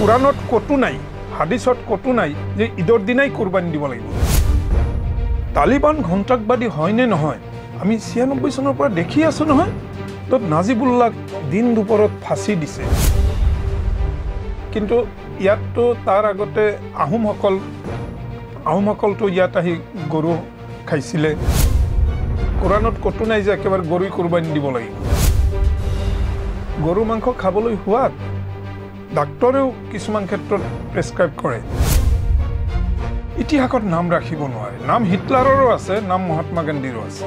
কোৰআনত কতো নাই হাদিছত কতো নাই যে ঈদৰ দিনাই কোৰবানী দিব লাগিব তালিবান ঘন্ত্ৰাকবাদী হয় নে নহয় আমি ছিয়ানব্বৈ চনৰ পৰা দেখি আছোঁ নহয় ত' নাজিবুল্লাক দিন দুপৰত ফাঁচি দিছে কিন্তু ইয়াততো তাৰ আগতে আহোমসকল আহোমসকলতো ইয়াত আহি গৰু খাইছিলে কোৰআনত কতো নাই যে একেবাৰে গৰুই কোৰবানি দিব লাগিব গৰু মাংস খাবলৈ সোৱাদ ডাক্তৰেও কিছুমান ক্ষেত্ৰত প্ৰেছক্ৰাইব কৰে ইতিহাসত নাম ৰাখিব নোৱাৰে নাম হিটলাৰৰো আছে নাম মহাত্মা গান্ধীৰো আছে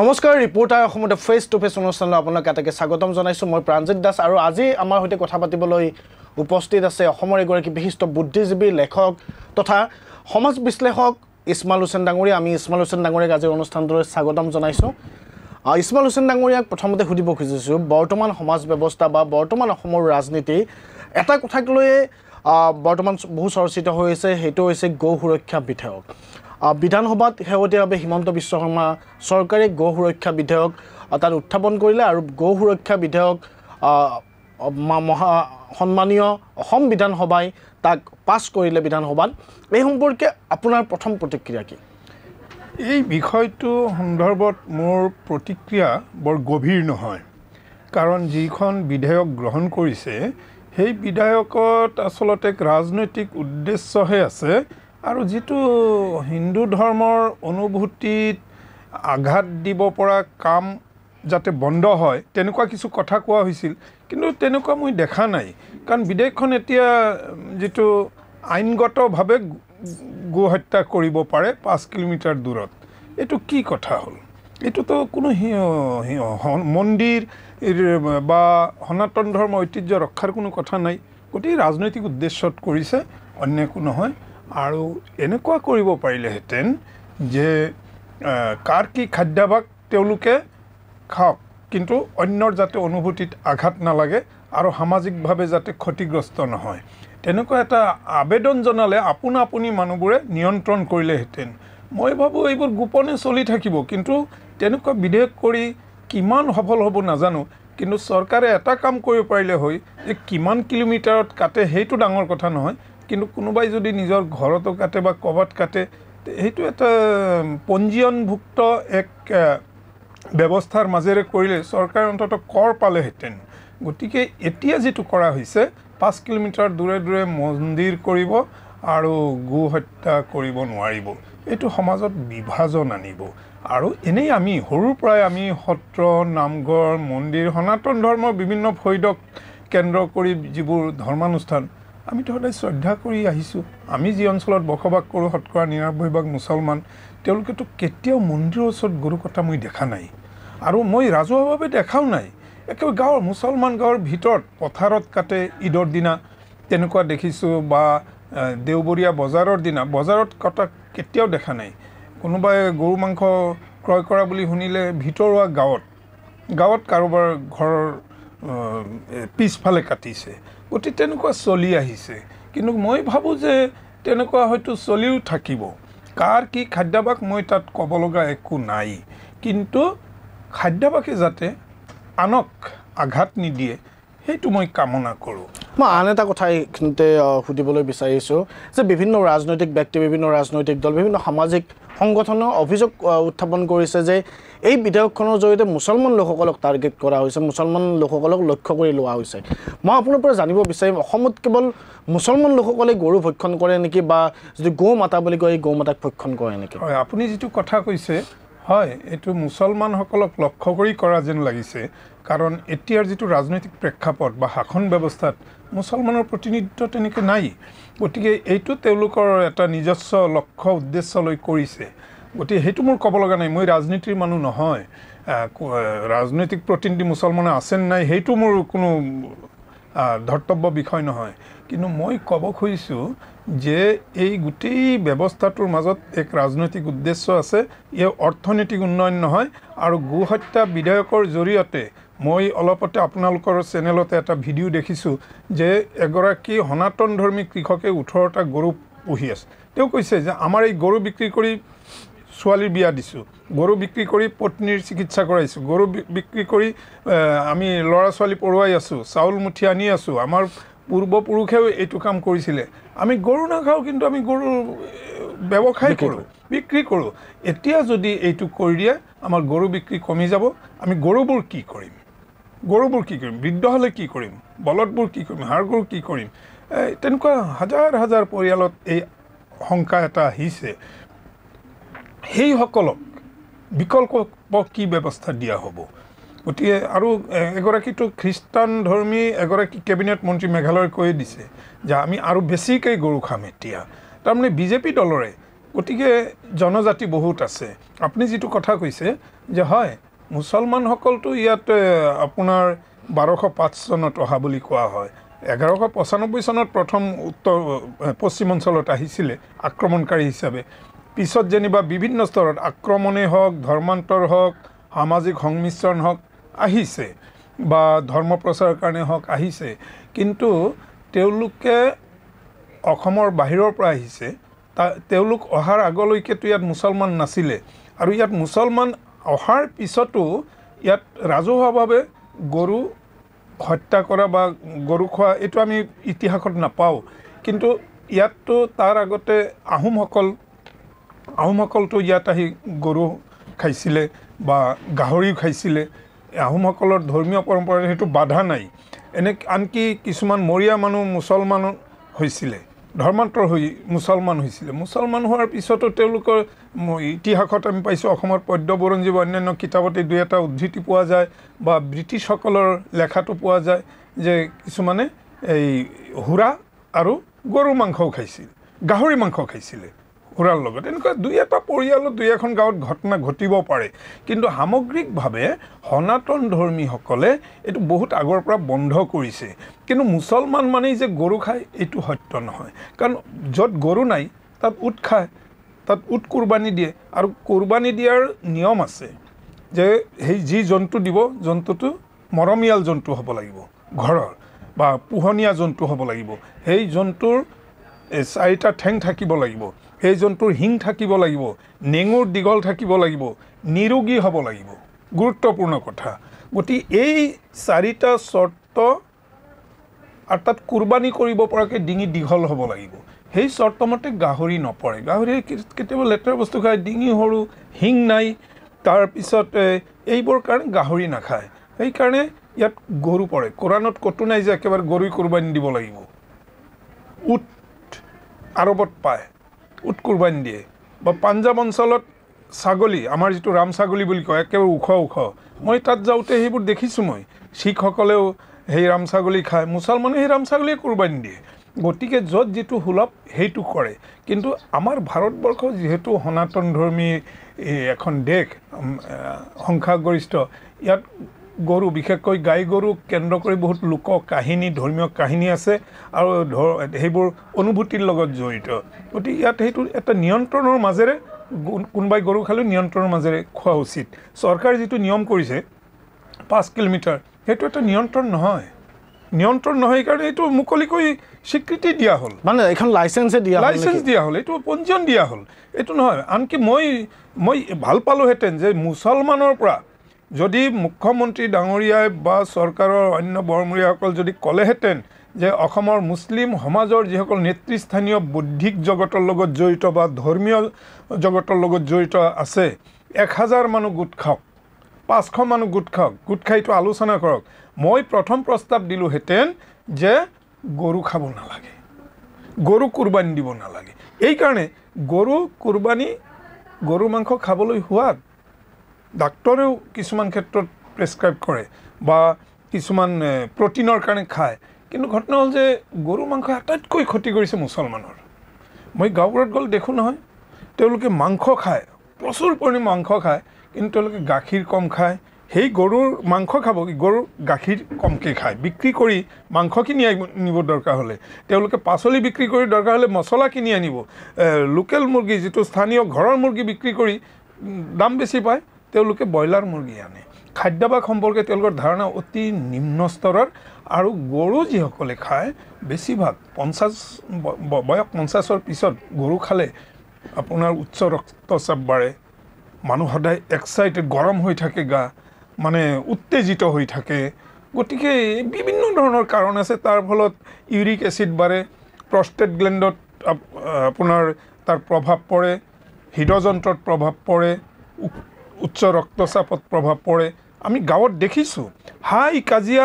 নমস্কাৰ ৰিপৰ্টাৰ অসমতে ফেচ টু ফেচ অনুষ্ঠানলৈ আপোনাক এটাকে স্বাগতম জনাইছোঁ মই প্ৰাণজিত দাস আৰু আজি আমাৰ সৈতে কথা পাতিবলৈ উপস্থিত আছে অসমৰ এগৰাকী বিশিষ্ট বুদ্ধিজীৱী লেখক তথা সমাজ বিশ্লেষক ইছমাল হুছেন ডাঙৰীয়া আমি ইছমাল হুছেন ডাঙৰীয়াক আজিৰ অনুষ্ঠানটোলৈ স্বাগতম জনাইছোঁ ইছমাল হুছেইন ডাঙৰীয়াক প্ৰথমতে সুধিব খুজিছোঁ বৰ্তমান সমাজ ব্যৱস্থা বা বৰ্তমান অসমৰ ৰাজনীতি এটা কথাক লৈয়ে বৰ্তমান বহু চৰ্চিত হৈ আছে সেইটো হৈছে গৌ সুৰক্ষা বিধেয়ক বিধানসভাত শেহতীয়াভাৱে হিমন্ত বিশ্ব শৰ্মা চৰকাৰে গৌ সুৰক্ষা বিধেয়ক তাত উত্থাপন কৰিলে আৰু গৌ সুৰক্ষা বিধেয়ক মহা সন্মানীয় অসম বিধানসভাই তাক পাছ কৰিলে বিধানসভাত এই সম্পৰ্কে আপোনাৰ প্ৰথম প্ৰতিক্ৰিয়া কি এই বিষয়টো সন্দৰ্ভত মোৰ প্ৰতিক্ৰিয়া বৰ গভীৰ নহয় কাৰণ যিখন বিধেয়ক গ্ৰহণ কৰিছে সেই বিধেয়কত আচলতে এক ৰাজনৈতিক উদ্দেশ্যহে আছে আৰু যিটো হিন্দু ধৰ্মৰ অনুভূতিত আঘাত দিব পৰা কাম যাতে বন্ধ হয় তেনেকুৱা কিছু কথা কোৱা হৈছিল কিন্তু তেনেকুৱা মই দেখা নাই কাৰণ বিধেয়কখন এতিয়া যিটো আইনগতভাৱে গোহত্যা কৰিব পাৰে পাঁচ কিলোমিটাৰ দূৰত এইটো কি কথা হ'ল এইটোতো কোনো মন্দিৰ বা সনাতন ধৰ্ম ঐতিহ্য ৰক্ষাৰ কোনো কথা নাই গোটেই ৰাজনৈতিক উদ্দেশ্যত কৰিছে অন্য একো নহয় আৰু এনেকুৱা কৰিব পাৰিলেহেঁতেন যে কাৰ কি খাদ্যাভাস তেওঁলোকে খাওক কিন্তু অন্যৰ যাতে অনুভূতিত আঘাত নালাগে আৰু সামাজিকভাৱে যাতে ক্ষতিগ্ৰস্ত নহয় তেনেকুৱা এটা আবেদন জনালে আপোনা আপুনি মানুহবোৰে নিয়ন্ত্ৰণ কৰিলেহেঁতেন মই ভাবোঁ এইবোৰ গোপনে চলি থাকিব কিন্তু তেনেকুৱা বিধেয়ক কৰি কিমান সফল হ'ব নাজানো কিন্তু চৰকাৰে এটা কাম কৰিব পাৰিলে হয় যে কিমান কিলোমিটাৰত কাটে সেইটো ডাঙৰ কথা নহয় কিন্তু কোনোবাই যদি নিজৰ ঘৰতো কাটে বা ক'ৰবাত কাটে সেইটো এটা পঞ্জীয়নভুক্ত এক ব্যৱস্থাৰ মাজেৰে কৰিলে চৰকাৰে অন্ততঃ কৰ পালেহেঁতেন গতিকে এতিয়া যিটো কৰা হৈছে পাঁচ কিলোমিটাৰ দূৰে দূৰে মন্দিৰ কৰিব আৰু গো হত্যা কৰিব নোৱাৰিব এইটো সমাজত বিভাজন আনিব আৰু এনেই আমি সৰুৰ পৰাই আমি সত্ৰ নামঘৰ মন্দিৰ সনাতন ধৰ্মৰ বিভিন্ন ফৈদক কেন্দ্ৰ কৰি যিবোৰ ধৰ্মানুষ্ঠান আমিতো সদায় শ্ৰদ্ধা কৰি আহিছোঁ আমি যি অঞ্চলত বসবাস কৰোঁ শতকৰা নিৰানব্বৈভাগ মুছলমান তেওঁলোকেতো কেতিয়াও মন্দিৰৰ ওচৰত গৰু কটা মই দেখা নাই আৰু মই ৰাজহুৱাভাৱে দেখাও নাই একেবাৰে গাঁৱৰ মুছলমান গাঁৱৰ ভিতৰত পথাৰত কাটে ঈদৰ দিনা তেনেকুৱা দেখিছোঁ বা দেওবৰীয়া বজাৰৰ দিনা বজাৰত কটা কেতিয়াও দেখা নাই কোনোবাই গৰু মাংস ক্ৰয় কৰা বুলি শুনিলে ভিতৰুৱা গাঁৱত গাঁৱত কাৰোবাৰ ঘৰৰ পিছফালে কাটিছে গতিকে তেনেকুৱা চলি আহিছে কিন্তু মই ভাবোঁ যে তেনেকুৱা হয়তো চলিও থাকিব কাৰ কি খাদ্যাভাস মই তাত ক'ব লগা একো নাই কিন্তু খাদ্যাভাসে যাতে আনক আঘাত নিদিয়ে সেইটো মই কামনা কৰোঁ মই আন এটা কথা এইখিনিতে সুধিবলৈ বিচাৰিছোঁ যে বিভিন্ন ৰাজনৈতিক ব্যক্তি বিভিন্ন ৰাজনৈতিক দল বিভিন্ন সামাজিক সংগঠনে অভিযোগ উত্থাপন কৰিছে যে এই বিধেয়কখনৰ জৰিয়তে মুছলমান লোকসকলক টাৰ্গেট কৰা হৈছে মুছলমান লোকসকলক লক্ষ্য কৰি লোৱা হৈছে মই আপোনাৰ পৰা জানিব বিচাৰিম অসমত কেৱল মুছলমান লোকসকলে গৰু ভক্ষণ কৰে নেকি বা যদি গৌ মাতা বুলি কয় এই গৌ মাতাক ভক্ষণ কৰে নেকি হয় আপুনি যিটো কথা কৈছে হয় এইটো মুছলমানসকলক লক্ষ্য কৰি কৰা যেন লাগিছে কাৰণ এতিয়াৰ যিটো ৰাজনৈতিক প্ৰেক্ষাপট বা শাসন ব্যৱস্থাত মুছলমানৰ প্ৰতিনিধিত্ব তেনেকৈ নাই গতিকে এইটো তেওঁলোকৰ এটা নিজস্ব লক্ষ্য উদ্দেশ্যলৈ কৰিছে গতিকে সেইটো মোৰ ক'ব লগা নাই মই ৰাজনীতিৰ মানুহ নহয় ৰাজনৈতিক প্ৰতিনিধি মুছলমানে আছেনে নাই সেইটো মোৰ কোনো ধৰ্তব্য বিষয় নহয় কিন্তু মই ক'ব খুজিছোঁ যে এই গোটেই ব্যৱস্থাটোৰ মাজত এক ৰাজনৈতিক উদ্দেশ্য আছে ই অৰ্থনৈতিক উন্নয়ন নহয় আৰু গোহত্যা বিধেয়কৰ জৰিয়তে মই অলপতে আপোনালোকৰ চেনেলতে এটা ভিডিঅ' দেখিছোঁ যে এগৰাকী সনাতন ধৰ্মী কৃষকে ওঠৰটা গৰু পুহি আছে তেওঁ কৈছে যে আমাৰ এই গৰু বিক্ৰী কৰি ছোৱালীৰ বিয়া দিছোঁ গৰু বিক্ৰী কৰি পত্নীৰ চিকিৎসা কৰাইছোঁ গৰু বিক্ৰী কৰি আমি ল'ৰা ছোৱালী পৰুৱাই আছোঁ চাউল মুঠি আনি আছোঁ আমাৰ পূৰ্বপুৰুষেও এইটো কাম কৰিছিলে আমি গৰু নাখাওঁ কিন্তু আমি গৰু ব্যৱসায় কৰোঁ বিক্ৰী কৰোঁ এতিয়া যদি এইটো কৰি দিয়ে আমাৰ গৰু বিক্ৰী কমি যাব আমি গৰুবোৰ কি কৰিম গৰুবোৰ কি কৰিম বৃদ্ধ হ'লে কি কৰিম বলদবোৰ কি কৰিম হাড় গৰু কি কৰিম তেনেকুৱা হাজাৰ হাজাৰ পৰিয়ালত এই শংকা এটা আহিছে সেইসকলক বিকল্প কি ব্যৱস্থা দিয়া হ'ব গতিকে আৰু এগৰাকীতো খ্ৰীষ্টান ধৰ্মী এগৰাকী কেবিনেট মন্ত্ৰী মেঘালয় কৈ দিছে যে আমি আৰু বেছিকৈ গৰু খাম এতিয়া তাৰমানে বিজেপি দলৰে গতিকে জনজাতি বহুত আছে আপুনি যিটো কথা কৈছে যে হয় মুছলমানসকলতো ইয়াত আপোনাৰ বাৰশ পাঁচ চনত অহা বুলি কোৱা হয় এঘাৰশ পঁচানব্বৈ চনত প্ৰথম উত্তৰ পশ্চিম অঞ্চলত আহিছিলে আক্ৰমণকাৰী হিচাপে পিছত যেনিবা বিভিন্ন স্তৰত আক্ৰমণেই হওক ধৰ্মান্তৰ হওক সামাজিক সংমিশ্ৰণ হওক আহিছে বা ধৰ্ম প্ৰচাৰৰ কাৰণে হওক আহিছে কিন্তু তেওঁলোকে অসমৰ বাহিৰৰ পৰা আহিছে তেওঁলোক অহাৰ আগলৈকেতো ইয়াত মুছলমান নাছিলে আৰু ইয়াত মুছলমান অহাৰ পিছতো ইয়াত ৰাজহুৱাভাৱে গৰু হত্যা কৰা বা গৰু খোৱা এইটো আমি ইতিহাসত নাপাওঁ কিন্তু ইয়াততো তাৰ আগতে আহোমসকল আহোমসকলতো ইয়াত আহি গৰু খাইছিলে বা গাহৰিও খাইছিলে আহোমসকলৰ ধৰ্মীয় পৰম্পৰাৰে সেইটো বাধা নাই এনে আনকি কিছুমান মৰিয়া মানুহ মুছলমান হৈছিলে ধৰ্মান্তৰ হৈ মুছলমান হৈছিলে মুছলমান হোৱাৰ পিছতো তেওঁলোকৰ ইতিহাসত আমি পাইছোঁ অসমৰ পদ্য পদ্যবুৰঞ্জীৱ অন্যান্য কিতাপতে দুই এটা উদ্ধৃতি পোৱা যায় বা ব্ৰিটিছসকলৰ লেখাটো পোৱা যায় যে কিছুমানে এই হুৰা আৰু গৰু মাংসও খাইছিল গাহৰি মাংস খাইছিলে খুৰাৰ লগত এনেকুৱা দুই এটা পৰিয়ালত দুই এখন গাঁৱত ঘটনা ঘটিব পাৰে কিন্তু সামগ্ৰিকভাৱে সনাতন ধৰ্মীসকলে এইটো বহুত আগৰ পৰা বন্ধ কৰিছে কিন্তু মুছলমান মানেই যে গৰু খায় এইটো সত্য নহয় কাৰণ য'ত গৰু নাই তাত উট খায় তাত উট কোৰবানী দিয়ে আৰু কোৰবানী দিয়াৰ নিয়ম আছে যে সেই যি জন্তু দিব জন্তুটো মৰমীয়াল জন্তু হ'ব লাগিব ঘৰৰ বা পোহনীয়া জন্তু হ'ব লাগিব সেই জন্তুৰ চাৰিটা ঠেং থাকিব লাগিব সেই জন্তুৰ হিং থাকিব লাগিব নেঙুৰ দীঘল থাকিব লাগিব নিৰোগী হ'ব লাগিব গুৰুত্বপূৰ্ণ কথা গতিকে এই চাৰিটা চৰ্ত আৰু তাত কোৰবানী কৰিব পৰাকৈ ডিঙি দীঘল হ'ব লাগিব সেই চৰ্তমতে গাহৰি নপৰে গাহৰি কেতিয়াবা লেতেৰা বস্তু খায় ডিঙি সৰু শিং নাই তাৰপিছতে এইবোৰ কাৰণে গাহৰি নাখায় সেইকাৰণে ইয়াত গৰু পৰে কোৰাণত কতো নাই যে একেবাৰে গৰুই কোৰবানী দিব লাগিব উঠ আৰবত পায় উট কোৰবানি দিয়ে বা পাঞ্জাৱ অঞ্চলত ছাগলী আমাৰ যিটো ৰাম ছাগলী বুলি কয় একবাৰে ওখ ওখ মই তাত যাওঁতে সেইবোৰ দেখিছোঁ মই শিখসকলেও সেই ৰাম ছাগলী খায় মুছলমানেও সেই ৰাম ছাগলীয়ে কোৰবানি দিয়ে গতিকে যত যিটো সুলভ সেইটো কৰে কিন্তু আমাৰ ভাৰতবৰ্ষ যিহেতু সনাতন ধৰ্মী এখন দেশ সংখ্যাগৰিষ্ঠ ইয়াত গৰু বিশেষকৈ গাই গৰুক কেন্দ্ৰ কৰি বহুত লোক কাহিনী ধৰ্মীয় কাহিনী আছে আৰু সেইবোৰ অনুভূতিৰ লগত জড়িত গতিকে ইয়াত সেইটো এটা নিয়ন্ত্ৰণৰ মাজেৰে কোনোবাই গৰু খালেও নিয়ন্ত্ৰণৰ মাজেৰে খোৱা উচিত চৰকাৰে যিটো নিয়ম কৰিছে পাঁচ কিলোমিটাৰ সেইটো এটা নিয়ন্ত্ৰণ নহয় নিয়ন্ত্ৰণ নহয় কাৰণে এইটো মুকলিকৈ স্বীকৃতি দিয়া হ'ল মানে এইখন লাইচেঞ্চে দিয়া লাইচেঞ্চ দিয়া হ'ল এইটো পঞ্জীয়ন দিয়া হ'ল এইটো নহয় আনকি মই মই ভাল পালোহেঁতেন যে মুছলমানৰ পৰা যদি মুখ্যমন্ত্ৰী ডাঙৰীয়াই বা চৰকাৰৰ অন্য বৰমূৰীয়াসকল যদি ক'লেহেঁতেন যে অসমৰ মুছলিম সমাজৰ যিসকল নেতৃস্থানীয় বৌদ্ধিক জগতৰ লগত জড়িত বা ধৰ্মীয় জগতৰ লগত জড়িত আছে এক হাজাৰ মানুহ গোট খাওক পাঁচশ মানুহ গোট খাওক গোট খাই তো আলোচনা কৰক মই প্ৰথম প্ৰস্তাৱ দিলোঁহেঁতেন যে গৰু খাব নালাগে গৰু কোৰবানী দিব নালাগে এইকাৰণে গৰু গৰু গৰু মাংস খাবলৈ সোৱাদ ডাক্তৰেও কিছুমান ক্ষেত্ৰত প্ৰেছক্ৰাইব কৰে বা কিছুমান প্ৰটিনৰ কাৰণে খায় কিন্তু ঘটনা হ'ল যে গৰু মাংস আটাইতকৈ ক্ষতি কৰিছে মুছলমানৰ মই গাঁওবোৰত গ'ল দেখোঁ নহয় তেওঁলোকে মাংস খায় প্ৰচুৰ পৰিমাণে মাংস খায় কিন্তু তেওঁলোকে গাখীৰ কম খায় সেই গৰুৰ মাংস খাব কি গৰুৰ গাখীৰ কমকৈ খায় বিক্ৰী কৰি মাংস কিনি আনিব দৰকাৰ হ'লে তেওঁলোকে পাচলি বিক্ৰী কৰি দৰকাৰ হ'লে মছলা কিনি আনিব লোকেল মুৰ্গী যিটো স্থানীয় ঘৰৰ মুৰ্গী বিক্ৰী কৰি দাম বেছি পায় তেওঁলোকে ব্ৰইলাৰ মুৰ্গী আনে খাদ্যাভাস সম্পৰ্কে তেওঁলোকৰ ধাৰণা অতি নিম্ন স্তৰৰ আৰু গৰু যিসকলে খায় বেছিভাগ পঞ্চাছ বয়স পঞ্চাছৰ পিছত গৰু খালে আপোনাৰ উচ্চ ৰক্তচাপ বাঢ়ে মানুহ সদায় এক্সাইটেড গৰম হৈ থাকে গা মানে উত্তেজিত হৈ থাকে গতিকে বিভিন্ন ধৰণৰ কাৰণ আছে তাৰ ফলত ইউৰিক এচিড বাঢ়ে প্ৰষ্টেট গ্লেণ্ডত আপোনাৰ তাৰ প্ৰভাৱ পৰে হৃদযন্ত্ৰত প্ৰভাৱ পৰে উচ্চ ৰক্তচাপত প্ৰভাৱ পৰে আমি গাঁৱত দেখিছোঁ হাই কাজিয়া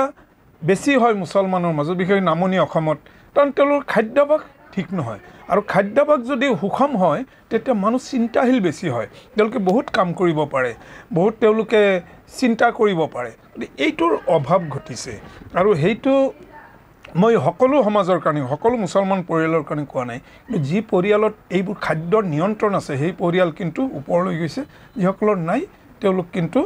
বেছি হয় মুছলমানৰ মাজত বিশেষকৈ নামনি অসমত কাৰণ তেওঁলোকৰ খাদ্যাভাস ঠিক নহয় আৰু খাদ্যাভাস যদি সুষম হয় তেতিয়া মানুহ চিন্তাশীল বেছি হয় তেওঁলোকে বহুত কাম কৰিব পাৰে বহুত তেওঁলোকে চিন্তা কৰিব পাৰে গতিকে এইটোৰ অভাৱ ঘটিছে আৰু সেইটো মই সকলো সমাজৰ কাৰণে সকলো মুছলমান পৰিয়ালৰ কাৰণে কোৱা নাই কিন্তু যি পৰিয়ালত এইবোৰ খাদ্যৰ নিয়ন্ত্ৰণ আছে সেই পৰিয়াল কিন্তু ওপৰলৈ গৈছে যিসকলৰ নাই তেওঁলোক কিন্তু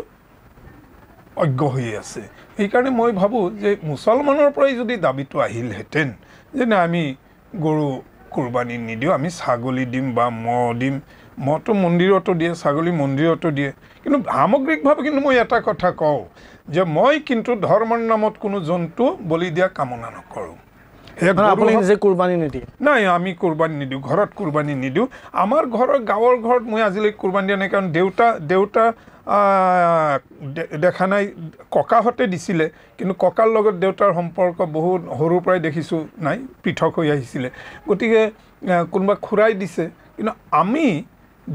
অজ্ঞ হৈয়ে আছে সেইকাৰণে মই ভাবোঁ যে মুছলমানৰ পৰাই যদি দাবীটো আহিলহেঁতেন যে নাই আমি গৰু কোৰবানী নিদিওঁ আমি ছাগলী দিম বা ম'হ দিম মহটো মন্দিৰতো দিয়ে ছাগলী মন্দিৰতো দিয়ে কিন্তু সামগ্ৰিকভাৱে কিন্তু মই এটা কথা কওঁ যে মই কিন্তু ধৰ্মৰ নামত কোনো জন্তু বলি দিয়া কামনা নকৰোঁ কোৰবানী নিদিয়ে নাই আমি কোৰবানী নিদিওঁ ঘৰত কোৰবানী নিদিওঁ আমাৰ ঘৰৰ গাঁৱৰ ঘৰত মই আজিলৈকে কোৰবানী দিয়া নাই কাৰণ দেউতা দেউতা দেখা নাই ককাহঁতে দিছিলে কিন্তু ককাৰ লগত দেউতাৰ সম্পৰ্ক বহুত সৰুৰ পৰাই দেখিছোঁ নাই পৃথক হৈ আহিছিলে গতিকে কোনোবা খুৰাই দিছে কিন্তু আমি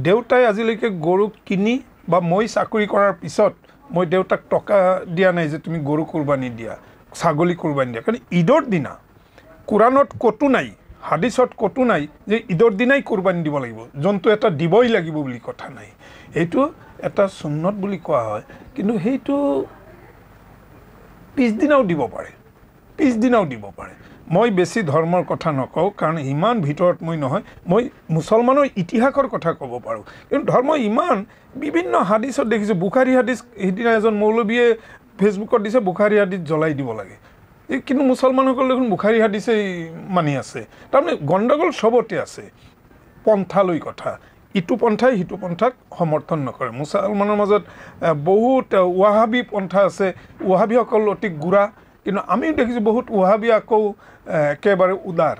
দেউতাই আজিলৈকে গৰু কিনি বা মই চাকৰি কৰাৰ পিছত মই দেউতাক টকা দিয়া নাই যে তুমি গৰু কোৰবানী দিয়া ছাগলী কোৰবানী দিয়া কাৰণ ঈদৰ দিনা কোৰাণত ক'তো নাই হাদিছত ক'তো নাই যে ঈদৰ দিনাই কোৰবানী দিব লাগিব জন্তু এটা দিবই লাগিব বুলি কথা নাই এইটো এটা চুন্নত বুলি কোৱা হয় কিন্তু সেইটো পিছদিনাও দিব পাৰে পিছদিনাও দিব পাৰে মই বেছি ধৰ্মৰ কথা নকওঁ কাৰণ ইমান ভিতৰত মই নহয় মই মুছলমানৰ ইতিহাসৰ কথা ক'ব পাৰোঁ কিন্তু ধৰ্ম ইমান বিভিন্ন হাদিছত দেখিছোঁ বুখাৰী হাদিছ সিদিনা এজন মৌলবীয়ে ফেচবুকত দিছে বুখাৰী হাদিছ জ্বলাই দিব লাগে এই কিন্তু মুছলমানসকল দেখোন বুখাৰী হাদিছেই মানি আছে তাৰমানে গণ্ডগোল চবতে আছে পন্থালৈ কথা ইটো পন্থাই সিটো পন্থাক সমৰ্থন নকৰে মুছলমানৰ মাজত বহুত ৱাহাবি পন্থা আছে ৱাহাবিসকল অতি গুড়া কিন্তু আমি দেখিছোঁ বহুত ওহাবী আকৌ একেবাৰে উদাৰ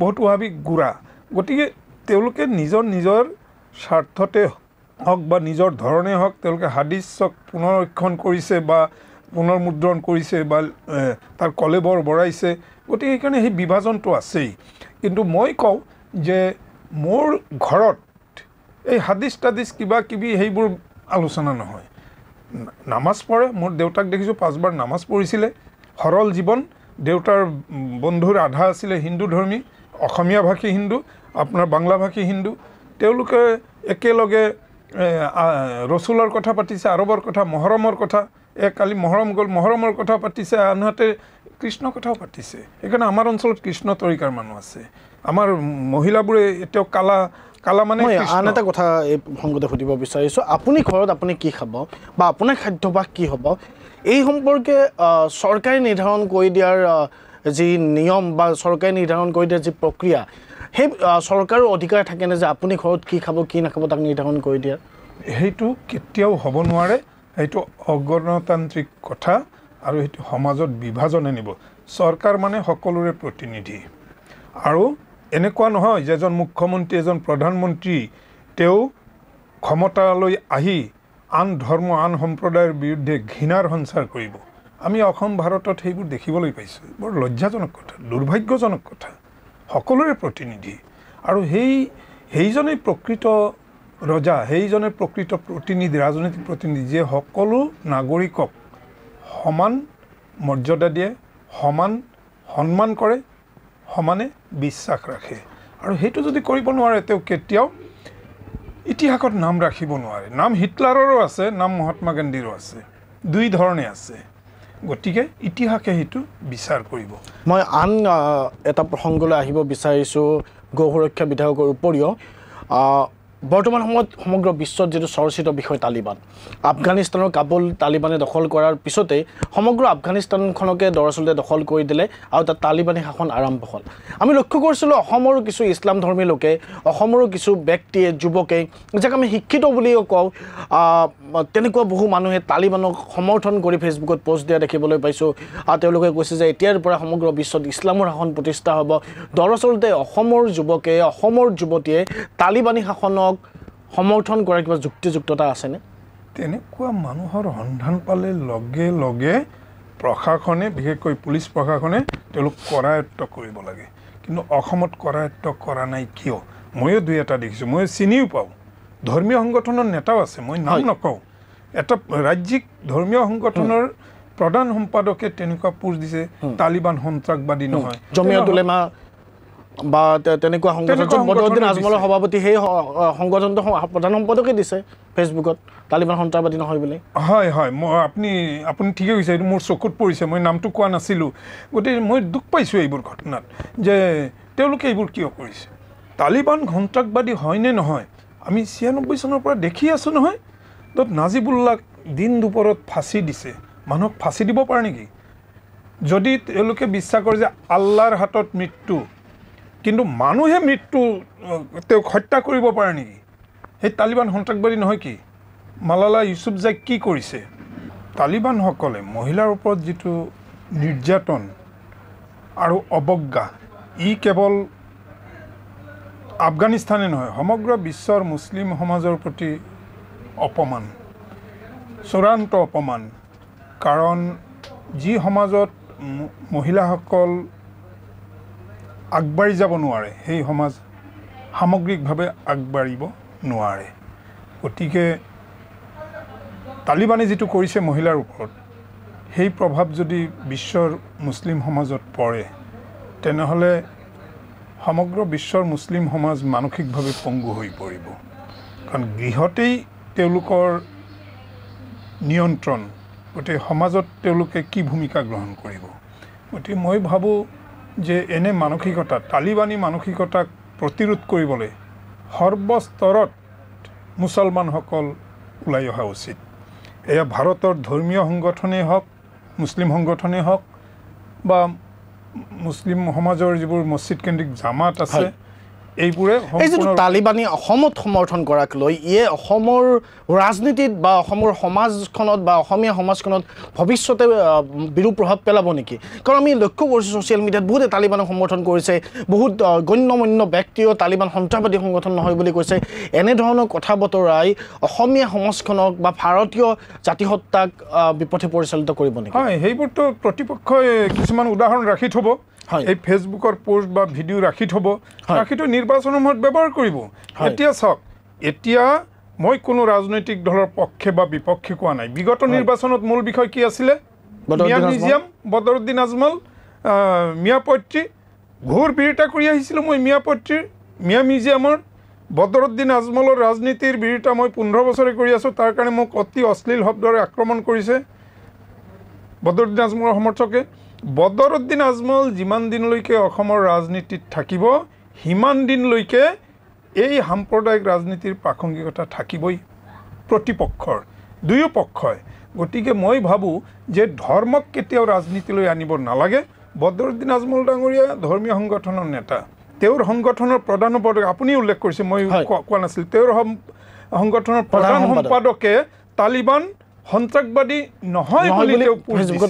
বহুত ওহাবী গুড়া গতিকে তেওঁলোকে নিজৰ নিজৰ স্বাৰ্থতে হওক বা নিজৰ ধৰণে হওক তেওঁলোকে হাদিশ্যক পুনৰক্ষণ কৰিছে বা পুনৰ মুদ্ৰণ কৰিছে বা তাৰ কলেবৰ বঢ়াইছে গতিকে সেইকাৰণে সেই বিভাজনটো আছেই কিন্তু মই কওঁ যে মোৰ ঘৰত এই হাদিছ তাদিছ কিবা কিবি সেইবোৰ আলোচনা নহয় নামাজ পঢ়ে মোৰ দেউতাক দেখিছোঁ পাঁচবাৰ নামাজ পঢ়িছিলে সৰল জীৱন দেউতাৰ বন্ধুৰ আধা আছিলে হিন্দু ধৰ্মী অসমীয়া ভাষী হিন্দু আপোনাৰ বাংলা ভাষী হিন্দু তেওঁলোকে একেলগে ৰচুলৰ কথা পাতিছে আৰবৰ কথা মহৰমৰ কথা এক কালি মহৰম গ'ল মহৰমৰ কথাও পাতিছে আনহাতে কৃষ্ণ কথাও পাতিছে সেইকাৰণে আমাৰ অঞ্চলত কৃষ্ণ তৰিকাৰ মানুহ আছে আমাৰ মহিলাবোৰে এতিয়াও কালা কালা মানে আন এটা কথা এই সংগতে সুধিব বিচাৰিছোঁ আপুনি ঘৰত আপুনি কি খাব বা আপোনাৰ খাদ্যভাস কি হ'ব এই সম্পৰ্কে চৰকাৰে নিৰ্ধাৰণ কৰি দিয়াৰ যি নিয়ম বা চৰকাৰে নিৰ্ধাৰণ কৰি দিয়াৰ যি প্ৰক্ৰিয়া সেই চৰকাৰৰ অধিকাৰ থাকেনে যে আপুনি ঘৰত কি খাব কি নাখাব তাক নিৰ্ধাৰণ কৰি দিয়া সেইটো কেতিয়াও হ'ব নোৱাৰে সেইটো অগণতান্ত্ৰিক কথা আৰু সেইটো সমাজত বিভাজন আনিব চৰকাৰ মানে সকলোৰে প্ৰতিনিধি আৰু এনেকুৱা নহয় যে এজন মুখ্যমন্ত্ৰী এজন প্ৰধানমন্ত্ৰী তেওঁ ক্ষমতালৈ আহি আন ধৰ্ম আন সম্প্ৰদায়ৰ বিৰুদ্ধে ঘৃণাৰ সঞ্চাৰ কৰিব আমি অসম ভাৰতত সেইবোৰ দেখিবলৈ পাইছোঁ বৰ লজ্জাজনক কথা দুৰ্ভাগ্যজনক কথা সকলোৰে প্ৰতিনিধি আৰু সেই সেইজনেই প্ৰকৃত ৰজা সেইজনে প্ৰকৃত প্ৰতিনিধি ৰাজনৈতিক প্ৰতিনিধি যিয়ে সকলো নাগৰিকক সমান মৰ্যাদা দিয়ে সমান সন্মান কৰে সমানে বিশ্বাস ৰাখে আৰু সেইটো যদি কৰিব নোৱাৰে তেওঁ কেতিয়াও ইতিহাসত নাম ৰাখিব নোৱাৰে নাম হিটলাৰৰো আছে নাম মহাত্মা গান্ধীৰো আছে দুই ধৰণে আছে গতিকে ইতিহাসে সেইটো বিচাৰ কৰিব মই আন এটা প্ৰসংগলৈ আহিব বিচাৰিছোঁ গৌ সুৰক্ষা বিধায়কৰ উপৰিও বৰ্তমান সময়ত সমগ্ৰ বিশ্বত যিটো চৰ্চিত বিষয় তালিবান আফগানিস্তানৰ কাবুল তালিবানে দখল কৰাৰ পিছতেই সমগ্ৰ আফগানিস্তানখনকে দৰাচলতে দখল কৰি দিলে আৰু তাত তালিবানী শাসন আৰম্ভ হ'ল আমি লক্ষ্য কৰিছিলোঁ অসমৰো কিছু ইছলাম ধৰ্মী লোকে অসমৰো কিছু ব্যক্তিয়ে যুৱকে যাক আমি শিক্ষিত বুলিও কওঁ তেনেকুৱা বহু মানুহে তালিবানক সমৰ্থন কৰি ফেচবুকত পষ্ট দিয়া দেখিবলৈ পাইছোঁ আৰু তেওঁলোকে কৈছে যে এতিয়াৰ পৰা সমগ্ৰ বিশ্বত ইছলামৰ শাসন প্ৰতিষ্ঠা হ'ব দৰাচলতে অসমৰ যুৱকে অসমৰ যুৱতীয়ে তালিবানী শাসনক সমৰ্থন কৰাৰ কিবা যুক্তিযুক্ততা আছেনে তেনেকুৱা মানুহৰ সন্ধান পালে লগে লগে প্ৰশাসনে বিশেষকৈ পুলিচ প্ৰশাসনে তেওঁলোক কৰায়ত্ব কৰিব লাগে কিন্তু অসমত কৰায়ত্ব কৰা নাই কিয় ময়ো দুই এটা দেখিছোঁ ময়ো চিনিও পাওঁ ধৰ্মীয় সংগঠনৰ নেতাও আছে মই নাম নকওঁ এটা ৰাজ্যিক ধৰ্মীয় সংগঠনৰ প্ৰধান সম্পাদকে তেনেকুৱা পোষ্ট দিছে তালিবান সন্ত্ৰাসবাদী নহয় বা তেনেকুৱা সংগঠন মধ্যৱৰ্তী নাজমলৰ সভাপতি সেই সংগঠনটো প্ৰধান সম্পাদকে দিছে ফেচবুকত তালিবান সন্ত্ৰাসবাদী নহয় বুলি হয় হয় মই আপুনি আপুনি ঠিকেই কৈছে এইটো মোৰ চকুত পৰিছে মই নামটো কোৱা নাছিলোঁ গতিকে মই দুখ পাইছোঁ এইবোৰ ঘটনাত যে তেওঁলোকে এইবোৰ কিয় কৰিছে তালিবান সন্ত্ৰাসবাদী হয়নে নহয় আমি ছিয়ানব্বৈ চনৰ পৰা দেখি আছোঁ নহয় য'ত নাজিবুল্লাক দিন দুপৰত ফাঁচি দিছে মানুহক ফাঁচি দিব পাৰে নেকি যদি তেওঁলোকে বিশ্বাস কৰে যে আল্লাৰ হাতত মৃত্যু কিন্তু মানুহে মৃত্যু তেওঁক হত্যা কৰিব পাৰে নেকি সেই তালিবান সন্ত্ৰাসবাদী নহয় কি মালালা ইউচুফ জাই কি কৰিছে তালিবানসকলে মহিলাৰ ওপৰত যিটো নিৰ্যাতন আৰু অৱজ্ঞা ই কেৱল আফগানিস্তানে নহয় সমগ্ৰ বিশ্বৰ মুছলিম সমাজৰ প্ৰতি অপমান চূড়ান্ত অপমান কাৰণ যি সমাজত মহিলাসকল আগবাঢ়ি যাব নোৱাৰে সেই সমাজ সামগ্ৰিকভাৱে আগবাঢ়িব নোৱাৰে গতিকে তালিবানে যিটো কৰিছে মহিলাৰ ওপৰত সেই প্ৰভাৱ যদি বিশ্বৰ মুছলিম সমাজত পৰে তেনেহ'লে সমগ্ৰ বিশ্বৰ মুছলিম সমাজ মানসিকভাৱে পংগু হৈ পৰিব কাৰণ গৃহতেই তেওঁলোকৰ নিয়ন্ত্ৰণ গোটেই সমাজত তেওঁলোকে কি ভূমিকা গ্ৰহণ কৰিব গতিকে মই ভাবোঁ যে এনে মানসিকতা তালিবানী মানসিকতাক প্ৰতিৰোধ কৰিবলৈ সৰ্বস্তৰত মুছলমানসকল ওলাই অহা উচিত এয়া ভাৰতৰ ধৰ্মীয় সংগঠনেই হওক মুছলিম সংগঠনেই হওক বা মুছলিম সমাজৰ যিবোৰ মছজিদকেন্দ্ৰিক জামাত আছে এইবোৰে এই যিটো তালিবানী অসমত সমৰ্থন কৰাক লৈ ইয়ে অসমৰ ৰাজনীতিত বা অসমৰ সমাজখনত বা অসমীয়া সমাজখনত ভৱিষ্যতে বিৰূপ প্ৰভাৱ পেলাব নেকি কাৰণ আমি লক্ষ্য কৰিছোঁ ছ'চিয়েল মিডিয়াত বহুতে তালিবানক সমৰ্থন কৰিছে বহুত গণ্য মন্য ব্যক্তিয়েও তালিবান সন্ত্ৰাসবাদী সংগঠন নহয় বুলি কৈছে এনেধৰণৰ কথা বতৰাই অসমীয়া সমাজখনক বা ভাৰতীয় জাতিসত্তাক বিপথে পৰিচালিত কৰিব নেকি হয় সেইবোৰতো প্ৰতিপক্ষই কিছুমান উদাহৰণ ৰাখি থ'ব এই ফেচবুকৰ পোষ্ট বা ভিডিঅ' ৰাখি থ'ব ৰাখিটো নিৰ্বাচনৰ সময়ত ব্যৱহাৰ কৰিব এতিয়া চাওক এতিয়া মই কোনো ৰাজনৈতিক দলৰ পক্ষে বা বিপক্ষে কোৱা নাই বিগত নিৰ্বাচনত মূল বিষয় কি আছিলে মিয়া মিউজিয়াম বদৰুদ্দিন আজমল মিয়া পত্ৰী ঘোৰ বিৰতা কৰি আহিছিলোঁ মই মিয়া পত্ৰীৰ মিয়া মিউজিয়ামৰ বদৰুদ্দিন আজমলৰ ৰাজনীতিৰ বিৰোধিতা মই পোন্ধৰ বছৰে কৰি আছোঁ তাৰ কাৰণে মোক অতি অশ্লীল শব্দৰে আক্ৰমণ কৰিছে বদৰুদ্দিন আজমলৰ সমৰ্থকে বদৰুদ্দিন আজমল যিমান দিনলৈকে অসমৰ ৰাজনীতিত থাকিব সিমান দিনলৈকে এই সাম্প্ৰদায়িক ৰাজনীতিৰ প্ৰাসংগিকতা থাকিবই প্ৰতিপক্ষৰ দুয়ো পক্ষই গতিকে মই ভাবোঁ যে ধৰ্মক কেতিয়াও ৰাজনীতিলৈ আনিব নালাগে বদৰুদ্দিন আজমল ডাঙৰীয়া ধৰ্মীয় সংগঠনৰ নেতা তেওঁৰ সংগঠনৰ প্ৰধান সম্পাদক আপুনি উল্লেখ কৰিছে মই কোৱা নাছিলোঁ তেওঁৰ সংগঠনৰ প্ৰধান সম্পাদকে তালিবান সন্ত্ৰাসবাদী নহয় বুলি তেওঁ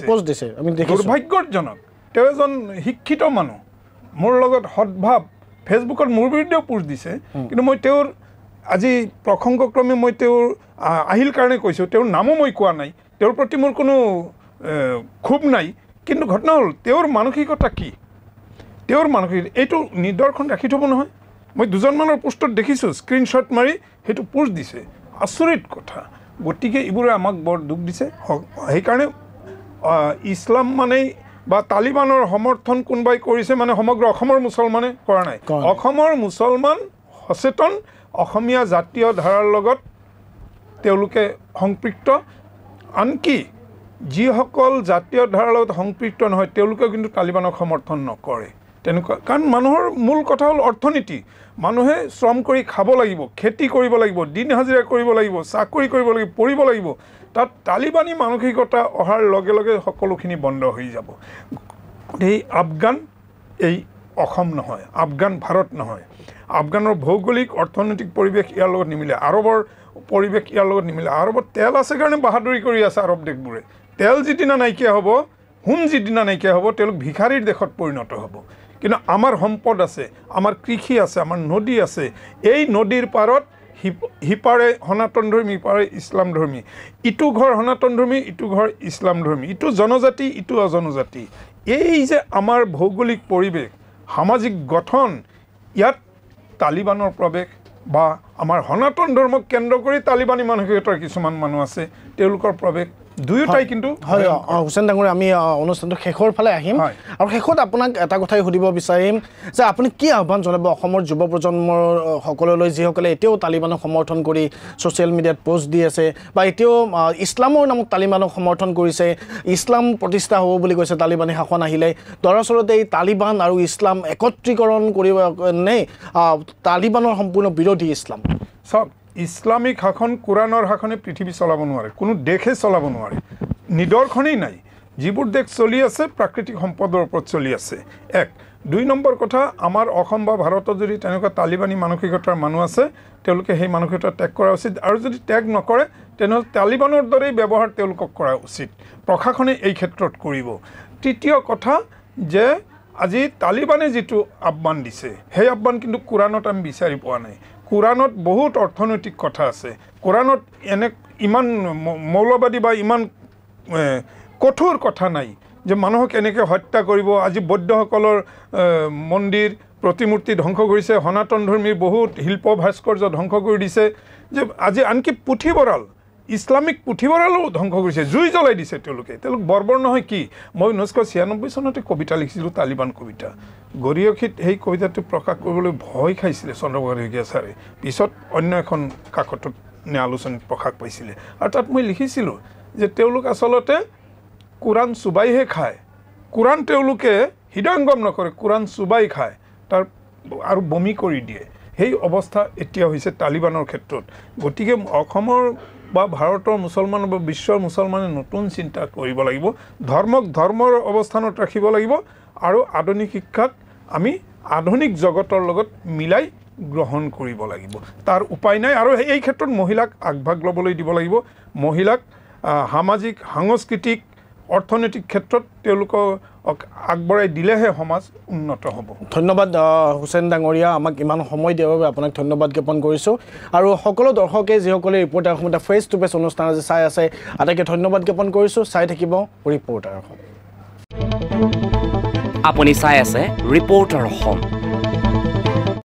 পোষ্ট দিছে দুৰ্ভাগ্যজনক তেওঁ এজন শিক্ষিত মানুহ মোৰ লগত সদভাৱ ফেচবুকত মোৰ বিৰুদ্ধেও পোষ্ট দিছে কিন্তু মই তেওঁৰ আজি প্ৰসংগক্ৰমে মই তেওঁৰ আহিল কাৰণে কৈছোঁ তেওঁৰ নামো মই কোৱা নাই তেওঁৰ প্ৰতি মোৰ কোনো ক্ষোভ নাই কিন্তু ঘটনা হ'ল তেওঁৰ মানসিকতা কি তেওঁৰ মানসিকতা এইটো নিদৰ্শন ৰাখি থ'ব নহয় মই দুজনমানৰ পোষ্টত দেখিছোঁ স্ক্ৰীণশ্বট মাৰি সেইটো পোষ্ট দিছে আচৰিত কথা গতিকে এইবোৰে আমাক বৰ দুখ দিছে সেইকাৰণে ইছলাম মানেই বা তালিবানৰ সমৰ্থন কোনোবাই কৰিছে মানে সমগ্ৰ অসমৰ মুছলমানে কৰা নাই অসমৰ মুছলমান সচেতন অসমীয়া জাতীয় ধাৰাৰ লগত তেওঁলোকে সংপৃক্ত আনকি যিসকল জাতীয় ধাৰাৰ লগত সংপৃক্ত নহয় তেওঁলোকেও কিন্তু তালিবানক সমৰ্থন নকৰে তেনেকুৱা কাৰণ মানুহৰ মূল কথা হ'ল অৰ্থনীতি মানুহে শ্ৰম কৰি খাব লাগিব খেতি কৰিব লাগিব দিন হাজিৰা কৰিব লাগিব চাকৰি কৰিব লাগিব পঢ়িব লাগিব তাত তালিবানী মানসিকতা অহাৰ লগে লগে সকলোখিনি বন্ধ হৈ যাব এই আফগান এই অসম নহয় আফগান ভাৰত নহয় আফগানৰ ভৌগোলিক অৰ্থনৈতিক পৰিৱেশ ইয়াৰ লগত নিমিলে আৰৱৰ পৰিৱেশ ইয়াৰ লগত নিমিলে আৰৱত তেল আছে কাৰণে বাহাদুৰী কৰি আছে আৰৱ দেশবোৰে তেল যিদিনা নাইকিয়া হ'ব সোম যিদিনা নাইকিয়া হ'ব তেওঁলোক ভিখাৰীৰ দেশত পৰিণত হ'ব কিন্তু আমাৰ সম্পদ আছে আমাৰ কৃষি আছে আমাৰ নদী আছে এই নদীৰ পাৰত সিপাৰে সনাতন ধৰ্মী সিপাৰে ইছলাম ধৰ্মী ইটো ঘৰ সনাতন ধৰ্মী ইটো ঘৰ ইছলাম ধৰ্মী ইটো জনজাতি ইটো অজনজাতি এই যে আমাৰ ভৌগোলিক পৰিৱেশ সামাজিক গঠন ইয়াত তালিবানৰ প্ৰৱেশ বা আমাৰ সনাতন ধৰ্মক কেন্দ্ৰ কৰি তালিবানী মানসিকতাৰ কিছুমান মানুহ আছে তেওঁলোকৰ প্ৰৱেশ দুয়োটাই কিন্তু হয় অঁ হুচেন ডাঙৰীয়া আমি অনুষ্ঠানটো শেষৰ ফালে আহিম আৰু শেষত আপোনাক এটা কথাই সুধিব বিচাৰিম যে আপুনি কি আহ্বান জনাব অসমৰ যুৱ প্ৰজন্মৰ সকললৈ যিসকলে এতিয়াও তালিবানক সমৰ্থন কৰি ছ'চিয়েল মিডিয়াত পোষ্ট দি আছে বা এতিয়াও ইছলামৰ নামত তালিবানক সমৰ্থন কৰিছে ইছলাম প্ৰতিষ্ঠা হ'ব বুলি কৈছে তালিবানী শাসন আহিলে দৰাচলতে এই তালিবান আৰু ইছলাম একত্ৰীকৰণ কৰিব নে তালিবানৰ সম্পূৰ্ণ বিৰোধী ইছলাম চাওক ইছলামিক শাসন কোৰাণৰ শাসনে পৃথিৱী চলাব নোৱাৰে কোনো দেশে চলাব নোৱাৰে নিদৰ্শনেই নাই যিবোৰ দেশ চলি আছে প্ৰাকৃতিক সম্পদৰ ওপৰত চলি আছে এক দুই নম্বৰ কথা আমাৰ অসম বা ভাৰতত যদি তেনেকুৱা তালিবানী মানসিকতাৰ মানুহ আছে তেওঁলোকে সেই মানসিকতা ত্যাগ কৰা উচিত আৰু যদি ত্যাগ নকৰে তেনেহ'লে তালিবানৰ দৰেই ব্যৱহাৰ তেওঁলোকক কৰা উচিত প্ৰশাসনে এই ক্ষেত্ৰত কৰিব তৃতীয় কথা যে আজি তালিবানে যিটো আহ্বান দিছে সেই আহ্বান কিন্তু কোৰাণত আমি বিচাৰি পোৱা নাই কোৰানত বহুত অৰ্থনৈতিক কথা আছে কোৰানত এনে ইমান মৌলবাদী বা ইমান কঠোৰ কথা নাই যে মানুহক এনেকে হত্যা কৰিব আজি বৌদ্ধসকলৰ মন্দিৰ প্ৰতিমূৰ্তি ধ্বংস কৰিছে সনাতন ধৰ্মীৰ বহুত শিল্প ভাস্কৰ্য ধ্বংস কৰি দিছে যে আজি আনকি পুথিভঁৰাল ইছলামিক পুথিভঁৰালো ধ্বংস কৰিছে জুই জ্বলাই দিছে তেওঁলোকে তেওঁলোক বৰ্বৰ নহয় কি মই ঊনৈছশ ছিয়ানব্বৈ চনতে কবিতা লিখিছিলোঁ তালিবান কবিতা গৰিয়সীত সেই কবিতাটো প্ৰকাশ কৰিবলৈ ভয় খাইছিলে শইকীয়া ছাৰে পিছত অন্য এখন কাকতত নে আলোচনীত প্ৰকাশ পাইছিলে আৰু তাত মই লিখিছিলোঁ যে তেওঁলোক আচলতে কোৰাণ চুবাইহে খায় কোৰাণ তেওঁলোকে হৃদয়ংগম নকৰে কোৰাণ চুবাই খায় তাৰ আৰু বমি কৰি দিয়ে সেই অৱস্থা এতিয়া হৈছে তালিবানৰ ক্ষেত্ৰত গতিকে অসমৰ বা ভাৰতৰ মুছলমান বা বিশ্বৰ মুছলমানে নতুন চিন্তা কৰিব লাগিব ধৰ্মক ধৰ্মৰ অৱস্থানত ৰাখিব লাগিব আৰু আধুনিক শিক্ষাক আমি আধুনিক জগতৰ লগত মিলাই গ্ৰহণ কৰিব লাগিব তাৰ উপায় নাই আৰু এই ক্ষেত্ৰত মহিলাক আগভাগ ল'বলৈ দিব লাগিব মহিলাক সামাজিক সাংস্কৃতিক অৰ্থনৈতিক ক্ষেত্ৰত তেওঁলোকক আগবঢ়াই দিলেহে সমাজ উন্নত হ'ব ধন্যবাদ হুছেইন ডাঙৰীয়া আমাক ইমান সময় দিয়াৰ বাবে আপোনাক ধন্যবাদ জ্ঞাপন কৰিছোঁ আৰু সকলো দৰ্শকে যিসকলে ৰিপৰ্টাৰ অসমত ফেচ টু ফেচ অনুষ্ঠান আজি চাই আছে আটাইকে ধন্যবাদ জ্ঞাপন কৰিছোঁ চাই থাকিব ৰিপৰ্টাৰ অসম আপুনি চাই আছে ৰিপৰ্টাৰ অসম